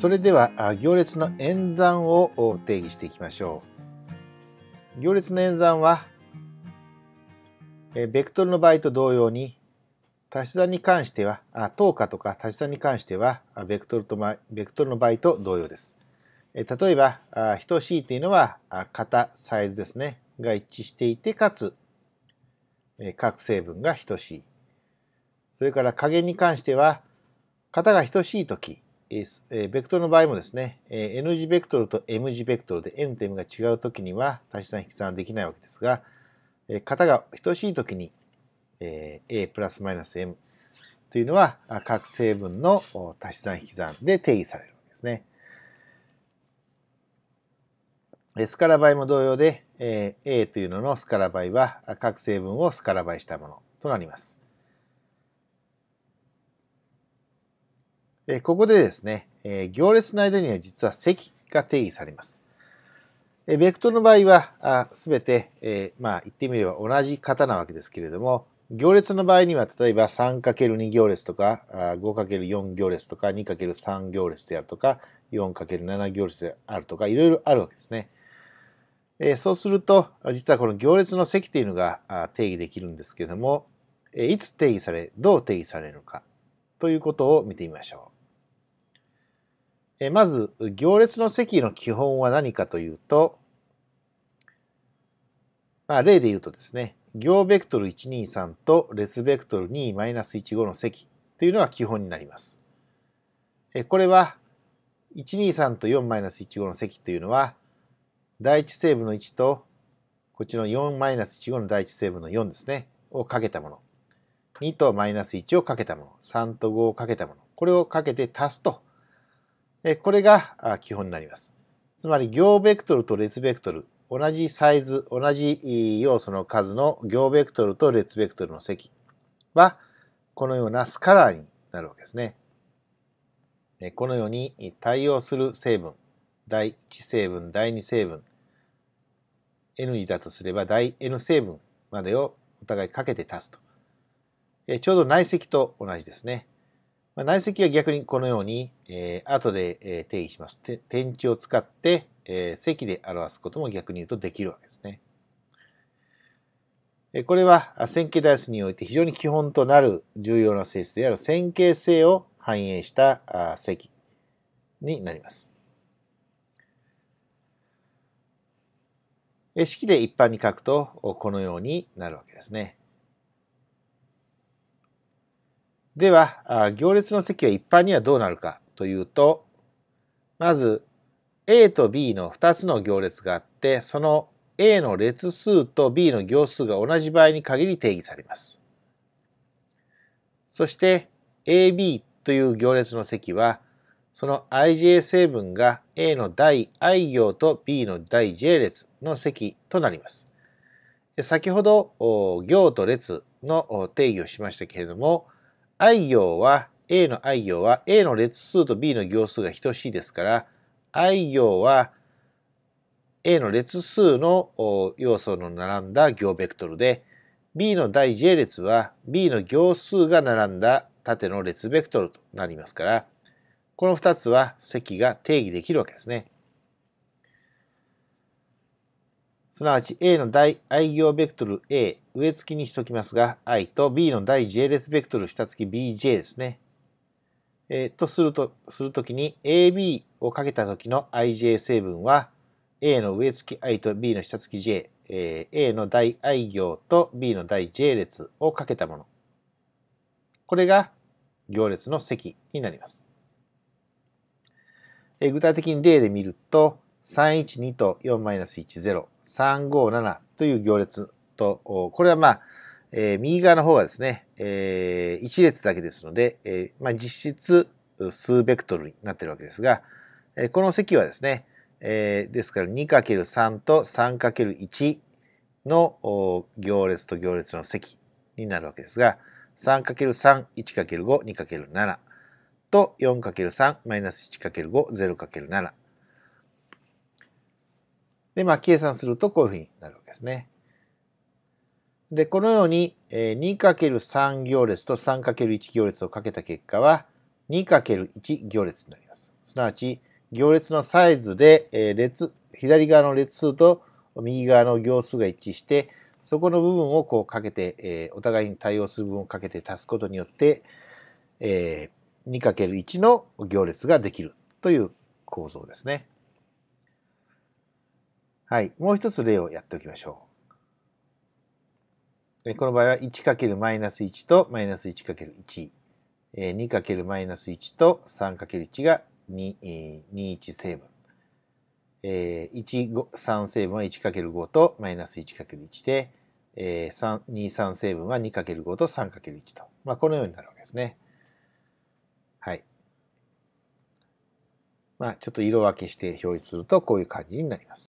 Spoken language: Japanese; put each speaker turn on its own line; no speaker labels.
それでは行列の演算を定義していきましょう。行列の演算はベクトルの場合と同様に足し算に関しては等価とか足し算に関してはベクトルとベクトルの場合と同様です。例えば等しいというのは型サイズですねが一致していてかつ各成分が等しい。それから加減に関しては型が等しいときえベクトルの場合もですね、え N 字ベクトルと M 字ベクトルで N と M が違うときには足し算引き算はできないわけですが、え型が等しいときに、え A プラスマイナス M というのは各成分の足し算引き算で定義されるわけですね。スカラ倍も同様で、え A というののスカラ倍は各成分をスカラ倍したものとなります。えここでですね、え行列の間には実は席が定義されます。えベクトルの場合は全て、えまあ言ってみれば同じ型なわけですけれども、行列の場合には例えば 3×2 行列とか 5×4 行列とか 2×3 行列であるとか 4×7 行列であるとかいろいろあるわけですね。えそうすると実はこの行列の積というのが定義できるんですけれどもいつ定義されどう定義されるのかということを見てみましょう。えまず、行列の席の基本は何かというと、まあ、例で言うとですね、行ベクトル123と列ベクトル2-15の積というのが基本になります。これは123と4-15の積というのは第一成分の1とこっちの4-15の第一成分の4ですねをかけたもの2と -1 をかけたもの3と5をかけたものこれをかけて足すとこれが基本になります。つまり行ベクトルと列ベクトル、同じサイズ、同じ要素の数の行ベクトルと列ベクトルの積は、このようなスカラーになるわけですね。このように対応する成分、第1成分、第2成分、n 字だとすれば第 n 成分までをお互いかけて足すと。ちょうど内積と同じですね。まあ、内積は逆にこのように、えー、後で、え定義します。点値を使って、え積で表すことも逆に言うとできるわけですね。これは線形代数において非常に基本となる重要な性質である線形性を反映した積になります。式で一般に書くとこのようになるわけですね。では、行列の積は一般にはどうなるかというと、まず A と B の2つの行列があって、その A の列数と B の行数が同じ場合に限り定義されます。そして AB という行列の積は、その ij 成分が A の第 i 行と B の第 j 列の積となります。先ほど行と列の定義をしましたけれども、i 行は a の i 行は a の列数と b の行数が等しいですから i 行は a の列数の要素の並んだ行ベクトルで b の第 j 列は b の行数が並んだ縦の列ベクトルとなりますからこの2つは積が定義できるわけですね。すなわち a の第 i 行ベクトル a 上付きにしときますが、i と b の第 j 列ベクトル下付き bj ですね。えー、とすると、するときに ab をかけたときの ij 成分は、a の上付き i と b の下付き j、えー、a の第 i 行と b の第 j 列をかけたもの。これが行列の積になります。えー、具体的に例で見ると、312と4-10、357という行列と、これはまあ、えー、右側の方はですね、えー、一列だけですので、えー、まあ、実質数ベクトルになってるわけですが、えこの積はですね、えですから 2×3 と 3×1 の行列と行列の積になるわけですが、3×3、1×5、2×7 と 4×3、マイナス 1×5、0×7。で、まあ、計算するとこういうふうになるわけですね。で、このように 2×3 行列と 3×1 行列をかけた結果は 2×1 行列になります。すなわち、行列のサイズで列、左側の列数と右側の行数が一致して、そこの部分をこうかけて、お互いに対応する部分をかけて足すことによって、2×1 の行列ができるという構造ですね。はい。もう一つ例をやっておきましょう。この場合は 1×-1 と -1×1、2×-1 と 3×1 が2、1成分。13成分は 1×5 と -1×1 で、23成分は 2×5 と 3×1 と。まあ、このようになるわけですね。はい。まあ、ちょっと色分けして表示するとこういう感じになります。